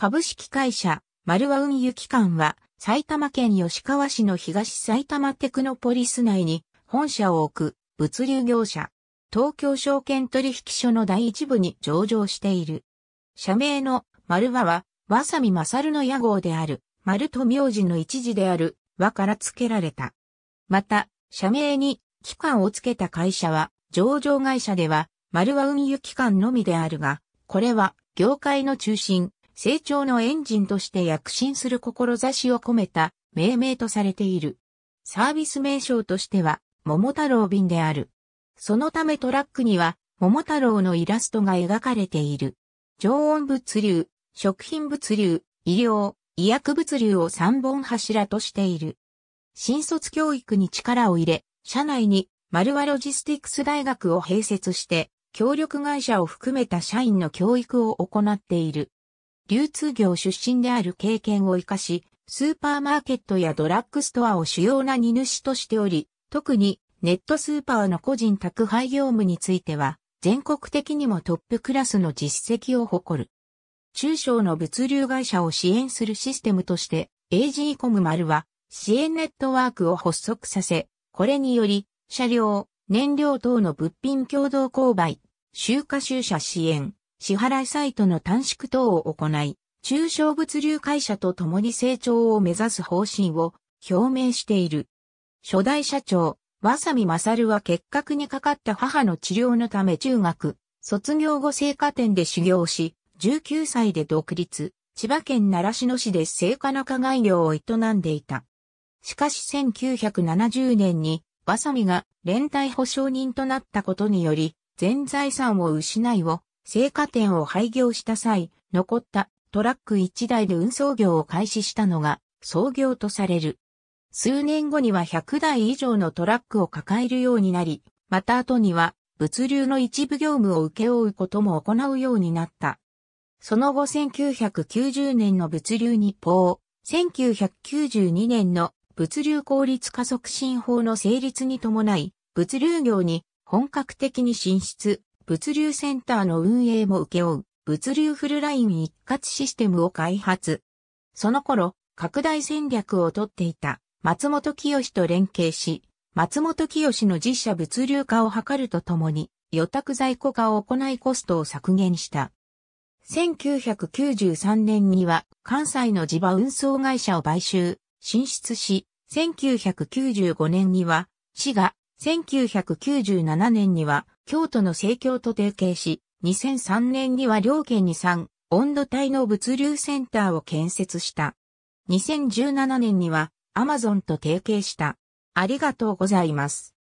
株式会社、丸和運輸機関は、埼玉県吉川市の東埼玉テクノポリス内に本社を置く物流業者、東京証券取引所の第一部に上場している。社名の丸和は、わさみまさるの屋号である、丸と名字の一字である、和から付けられた。また、社名に機関を付けた会社は、上場会社では、丸和運輸機関のみであるが、これは業界の中心、成長のエンジンとして躍進する志を込めた命名とされている。サービス名称としては、桃太郎便である。そのためトラックには、桃太郎のイラストが描かれている。常温物流、食品物流、医療、医薬物流を三本柱としている。新卒教育に力を入れ、社内に丸ワロジスティックス大学を併設して、協力会社を含めた社員の教育を行っている。流通業出身である経験を活かし、スーパーマーケットやドラッグストアを主要な荷主としており、特にネットスーパーの個人宅配業務については、全国的にもトップクラスの実績を誇る。中小の物流会社を支援するシステムとして、AG コム丸は支援ネットワークを発足させ、これにより、車両、燃料等の物品共同購買、集荷収車支援、支払いサイトの短縮等を行い、中小物流会社と共に成長を目指す方針を表明している。初代社長、わさみまさるは結核にかかった母の治療のため中学、卒業後聖火店で修行し、19歳で独立、千葉県習志野市で聖火の加害業を営んでいた。しかし1970年に、わさみが連帯保証人となったことにより、全財産を失いを生花店を廃業した際、残ったトラック1台で運送業を開始したのが創業とされる。数年後には100台以上のトラックを抱えるようになり、また後には物流の一部業務を請け負うことも行うようになった。その後1990年の物流日報、1992年の物流効率化促進法の成立に伴い、物流業に本格的に進出、物流センターの運営も請け負う、物流フルライン一括システムを開発。その頃、拡大戦略をとっていた松本清と連携し、松本清の実社物流化を図るとともに、予託在庫化を行いコストを削減した。1993年には関西の地場運送会社を買収、進出し、1995年には、市が1997年には京都の政教と提携し、2003年には両県に3温度帯の物流センターを建設した。2017年にはアマゾンと提携した。ありがとうございます。